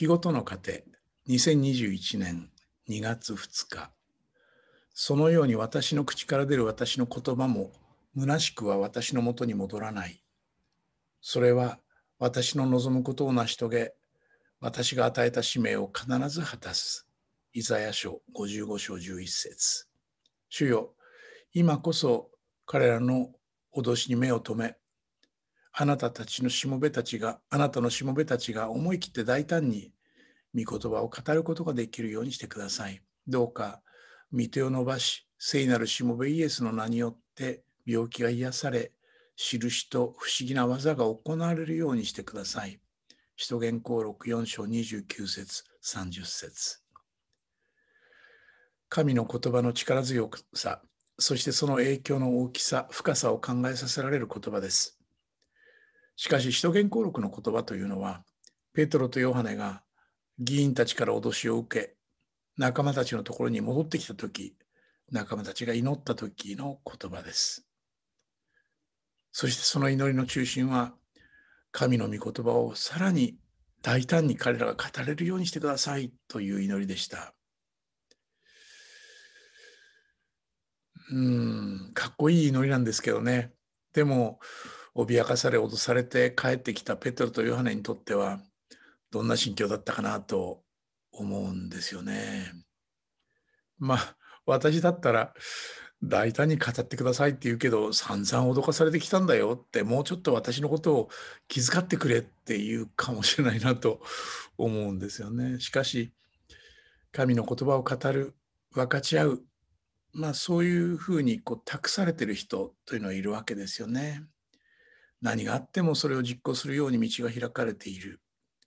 日ごとの糧2021年2月2日そのように私の口から出る私の言葉も虚しくは私のもとに戻らないそれは私の望むことを成し遂げ私が与えた使命を必ず果たすイザヤ書55章11節主よ今こそ彼らの脅しに目を留めあなたたちのしもべたちが、あなたのしもべたちが思い切って大胆に御言葉を語ることができるようにしてください。どうか、御手を伸ばし、聖なるしもべイエスの名によって病気が癒され、印と不思議な技が行われるようにしてください。使徒言行録4章29節30節神の言葉の力強さ、そしてその影響の大きさ、深さを考えさせられる言葉です。しかし、使徒言行録の言葉というのは、ペトロとヨハネが議員たちから脅しを受け、仲間たちのところに戻ってきた時、仲間たちが祈った時の言葉です。そしてその祈りの中心は、神の御言葉をさらに大胆に彼らが語れるようにしてくださいという祈りでした。うん、かっこいい祈りなんですけどね。でも、脅かされ脅されて帰ってきたペテロとヨハネにとってはどんな心境だったかなと思うんですよね。まあ私だったら大胆に語ってくださいって言うけど散々脅かされてきたんだよってもうちょっと私のことを気遣ってくれって言うかもしれないなと思うんですよね。しかし神の言葉を語る分かち合うまあそういうふうにこう託されてる人というのはいるわけですよね。何があってもそれを実行するように道が開かれている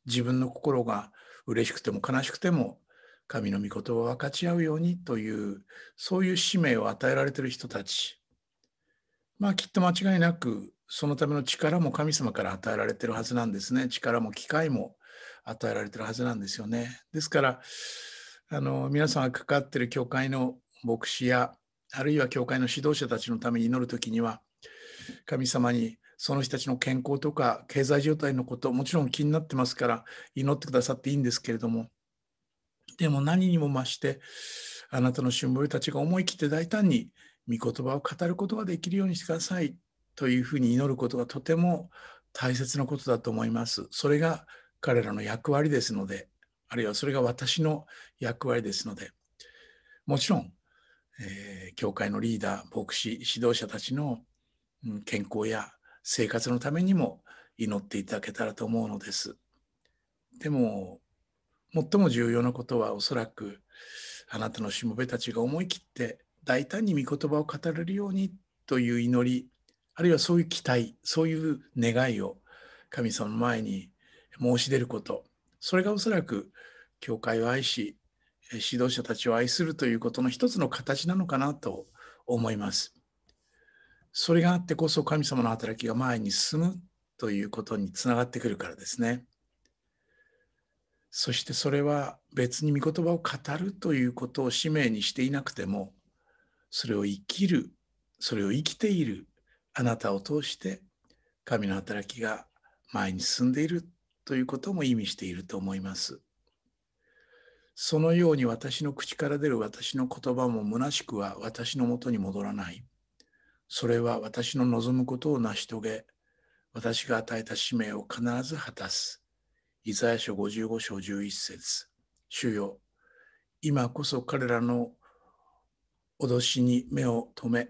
自分の心が嬉しくても悲しくても神の御言葉を分かち合うようにというそういう使命を与えられている人たちまあきっと間違いなくそのための力も神様から与えられてるはずなんですね力も機会も与えられてるはずなんですよねですからあの皆さんがかかってる教会の牧師やあるいは教会の指導者たちのために祈る時には神様にその人たちの健康とか経済状態のこともちろん気になってますから祈ってくださっていいんですけれどもでも何にも増してあなたのしもルたちが思い切って大胆に御言葉を語ることができるようにしてくださいというふうに祈ることがとても大切なことだと思います。それが彼らの役割ですので、あるいはそれが私の役割ですので、もちろん、えー、教会のリーダー、牧師、指導者たちの健康や生活のためにも祈っていただけたらと思うのです。でも、最も重要なことはおそらく、あなたのしもべたちが思い切って大胆に御言葉を語れるようにという祈り、あるいはそういう期待、そういう願いを神様の前に申し出ること、それがおそらく教会を愛し、指導者たちを愛するということの一つの形なのかなと思います。それがあってこそ神様の働きが前に進むということにつながってくるからですね。そしてそれは別に御言葉を語るということを使命にしていなくてもそれを生きるそれを生きているあなたを通して神の働きが前に進んでいるということも意味していると思います。そのように私の口から出る私の言葉も虚しくは私のもとに戻らない。それは私の望むことを成し遂げ、私が与えた使命を必ず果たす。イザヤ書55章11節主よ、今こそ彼らの脅しに目を留め、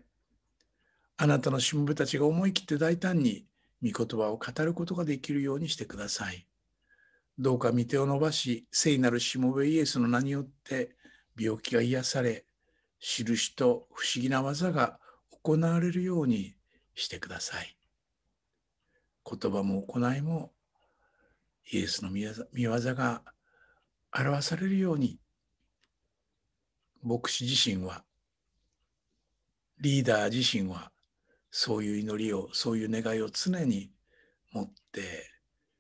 あなたのしもべたちが思い切って大胆に御言葉を語ることができるようにしてください。どうか御手を伸ばし、聖なるしもべイエスの名によって病気が癒され、印と不思議な技が行われるようにしてください。言葉も行いもイエスの見業が表されるように牧師自身はリーダー自身はそういう祈りをそういう願いを常に持って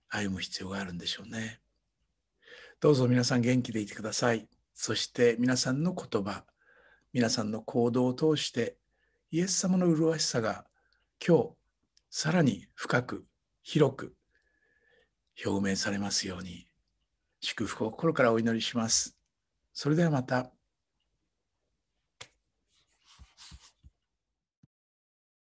歩む必要があるんでしょうね。どうぞ皆さん元気でいてください。そして皆さんの言葉皆さんの行動を通してイエス様の麗しさが今日さらに深く広く表明されますように祝福を心からお祈りします。それではまた。